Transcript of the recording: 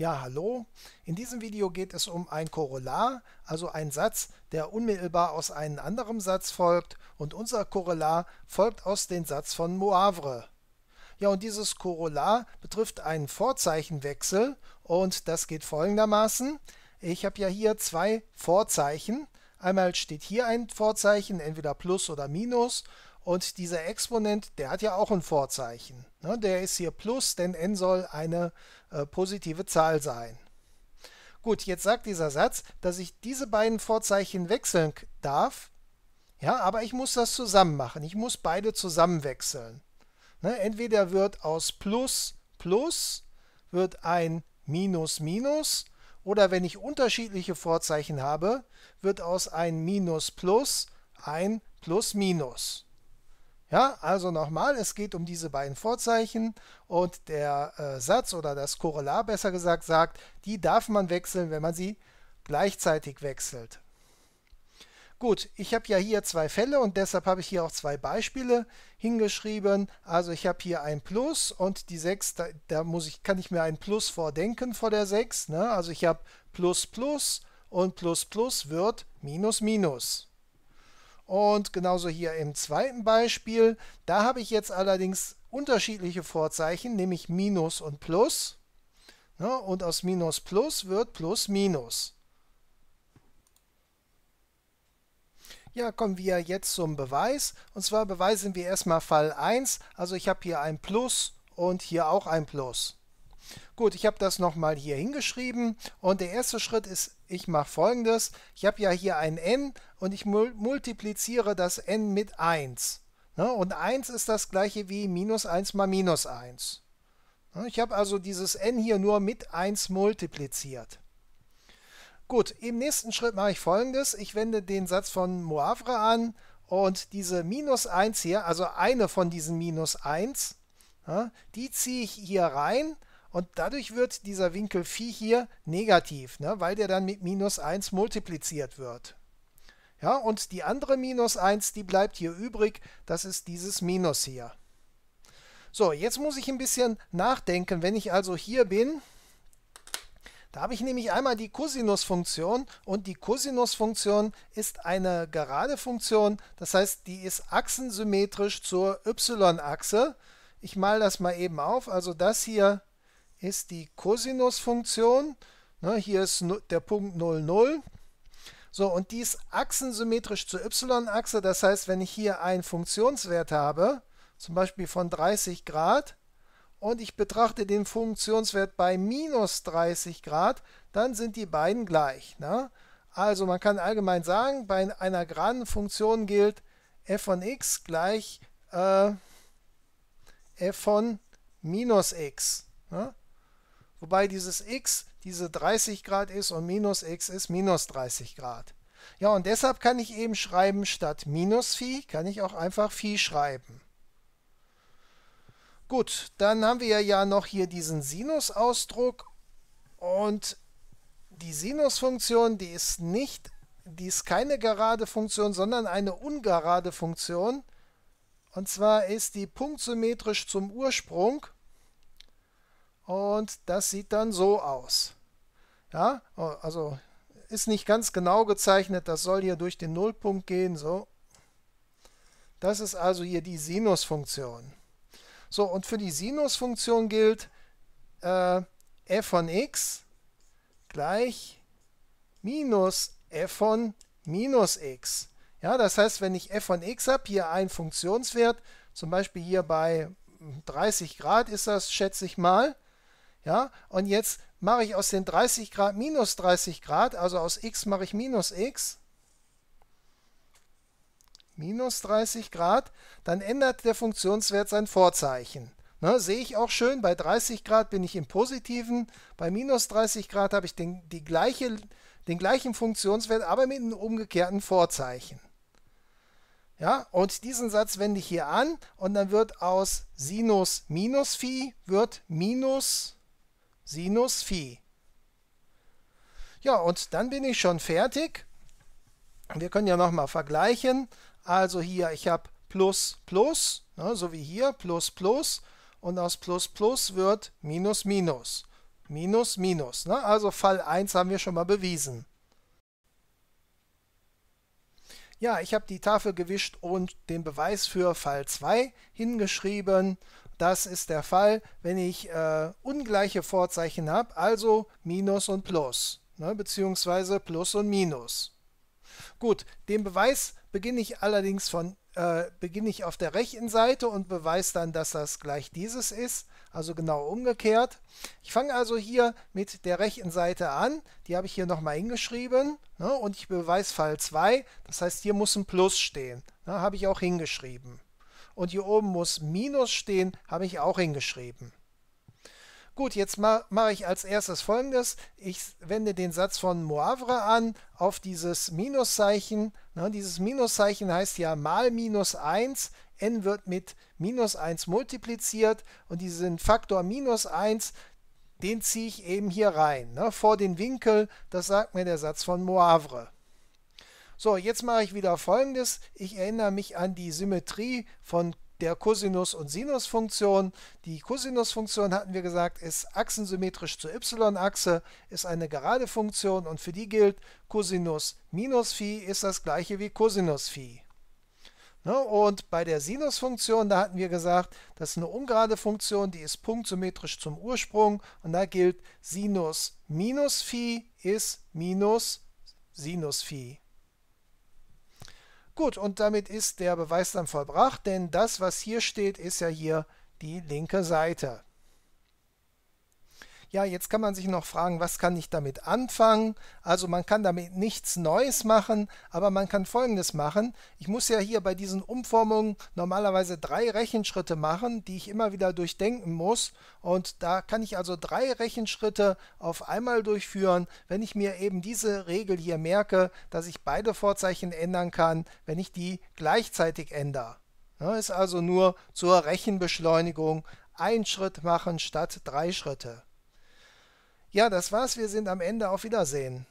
Ja, hallo. In diesem Video geht es um ein Korollar, also einen Satz, der unmittelbar aus einem anderen Satz folgt und unser Korollar folgt aus dem Satz von Moivre. Ja, und dieses Korollar betrifft einen Vorzeichenwechsel und das geht folgendermaßen. Ich habe ja hier zwei Vorzeichen. Einmal steht hier ein Vorzeichen, entweder Plus oder Minus und dieser Exponent, der hat ja auch ein Vorzeichen. Ne? Der ist hier plus, denn n soll eine äh, positive Zahl sein. Gut, jetzt sagt dieser Satz, dass ich diese beiden Vorzeichen wechseln darf. Ja, aber ich muss das zusammen machen. Ich muss beide zusammen wechseln. Ne? Entweder wird aus plus plus wird ein minus minus oder wenn ich unterschiedliche Vorzeichen habe, wird aus ein minus plus ein plus minus. Ja, also nochmal, es geht um diese beiden Vorzeichen und der äh, Satz oder das Korrelar besser gesagt sagt, die darf man wechseln, wenn man sie gleichzeitig wechselt. Gut, ich habe ja hier zwei Fälle und deshalb habe ich hier auch zwei Beispiele hingeschrieben. Also ich habe hier ein Plus und die 6, da, da, muss ich, kann ich mir ein Plus vordenken vor der 6. Ne? Also ich habe Plus Plus und Plus Plus wird Minus Minus. Und genauso hier im zweiten Beispiel, da habe ich jetzt allerdings unterschiedliche Vorzeichen, nämlich Minus und Plus. Ne, und aus Minus Plus wird Plus Minus. Ja, kommen wir jetzt zum Beweis. Und zwar beweisen wir erstmal Fall 1. Also ich habe hier ein Plus und hier auch ein Plus. Gut, ich habe das nochmal hier hingeschrieben. Und der erste Schritt ist ich mache folgendes. Ich habe ja hier ein n und ich mul multipliziere das n mit 1. Ne? Und 1 ist das gleiche wie minus 1 mal minus 1. Ne? Ich habe also dieses n hier nur mit 1 multipliziert. Gut, im nächsten Schritt mache ich folgendes. Ich wende den Satz von Moavre an und diese minus 1 hier, also eine von diesen minus 1, ne? die ziehe ich hier rein und dadurch wird dieser Winkel Phi hier negativ, ne, weil der dann mit minus 1 multipliziert wird. Ja, und die andere minus 1, die bleibt hier übrig, das ist dieses Minus hier. So, jetzt muss ich ein bisschen nachdenken, wenn ich also hier bin, da habe ich nämlich einmal die Cosinus-Funktion und die Cosinus-Funktion ist eine gerade Funktion, das heißt, die ist achsensymmetrisch zur y-Achse. Ich male das mal eben auf, also das hier ist die Cosinusfunktion. Ne, hier ist der Punkt 0, 0. So, und die ist achsensymmetrisch zur y-Achse. Das heißt, wenn ich hier einen Funktionswert habe, zum Beispiel von 30 Grad, und ich betrachte den Funktionswert bei minus 30 Grad, dann sind die beiden gleich. Ne? Also man kann allgemein sagen, bei einer geraden Funktion gilt f von x gleich äh, f von minus x. Ne? Wobei dieses x diese 30 Grad ist und minus x ist minus 30 Grad. Ja, und deshalb kann ich eben schreiben, statt minus phi kann ich auch einfach phi schreiben. Gut, dann haben wir ja noch hier diesen Sinus-Ausdruck und die Sinusfunktion, die ist nicht, die ist keine gerade Funktion, sondern eine ungerade Funktion. Und zwar ist die punktsymmetrisch zum Ursprung und das sieht dann so aus. Ja, oh, also ist nicht ganz genau gezeichnet, das soll hier durch den Nullpunkt gehen, so. Das ist also hier die Sinusfunktion. So, und für die Sinusfunktion gilt äh, f von x gleich minus f von minus x. Ja, das heißt, wenn ich f von x habe, hier einen Funktionswert, zum Beispiel hier bei 30 Grad ist das, schätze ich mal, ja, und jetzt mache ich aus den 30 Grad minus 30 Grad, also aus x mache ich minus x, minus 30 Grad, dann ändert der Funktionswert sein Vorzeichen. Ne, sehe ich auch schön, bei 30 Grad bin ich im Positiven, bei minus 30 Grad habe ich den, die gleiche, den gleichen Funktionswert, aber mit einem umgekehrten Vorzeichen. Ja, und diesen Satz wende ich hier an und dann wird aus Sinus minus Phi wird minus Sinus Phi. Ja, und dann bin ich schon fertig. Wir können ja nochmal vergleichen. Also hier, ich habe plus plus, ne, so wie hier, plus plus. Und aus plus plus wird minus minus. Minus minus. Ne? Also Fall 1 haben wir schon mal bewiesen. Ja, ich habe die Tafel gewischt und den Beweis für Fall 2 hingeschrieben. Das ist der Fall, wenn ich äh, ungleiche Vorzeichen habe, also Minus und Plus, ne, beziehungsweise Plus und Minus. Gut, den Beweis beginne ich allerdings von äh, beginne ich auf der rechten Seite und beweise dann, dass das gleich dieses ist, also genau umgekehrt. Ich fange also hier mit der rechten Seite an, die habe ich hier nochmal hingeschrieben ne, und ich beweise Fall 2, das heißt hier muss ein Plus stehen, ne, habe ich auch hingeschrieben und hier oben muss Minus stehen, habe ich auch hingeschrieben. Gut, jetzt ma mache ich als erstes folgendes. Ich wende den Satz von Moavre an auf dieses Minuszeichen. Ne, dieses Minuszeichen heißt ja mal minus 1. n wird mit minus 1 multipliziert und diesen Faktor minus 1, den ziehe ich eben hier rein. Ne, vor den Winkel, das sagt mir der Satz von Moavre. So, jetzt mache ich wieder folgendes. Ich erinnere mich an die Symmetrie von der Cosinus- und Sinusfunktion. Die Cosinusfunktion hatten wir gesagt, ist achsensymmetrisch zur y-Achse, ist eine gerade Funktion und für die gilt Cosinus minus phi ist das gleiche wie Cosinus phi. Ne, und bei der Sinusfunktion, da hatten wir gesagt, das ist eine ungerade Funktion, die ist punktsymmetrisch zum Ursprung und da gilt Sinus minus phi ist minus Sinus phi. Gut, und damit ist der Beweis dann vollbracht, denn das, was hier steht, ist ja hier die linke Seite. Ja, jetzt kann man sich noch fragen, was kann ich damit anfangen? Also man kann damit nichts Neues machen, aber man kann Folgendes machen. Ich muss ja hier bei diesen Umformungen normalerweise drei Rechenschritte machen, die ich immer wieder durchdenken muss. Und da kann ich also drei Rechenschritte auf einmal durchführen, wenn ich mir eben diese Regel hier merke, dass ich beide Vorzeichen ändern kann, wenn ich die gleichzeitig ändere. Ja, ist also nur zur Rechenbeschleunigung ein Schritt machen statt drei Schritte. Ja, das war's. Wir sind am Ende. Auf Wiedersehen.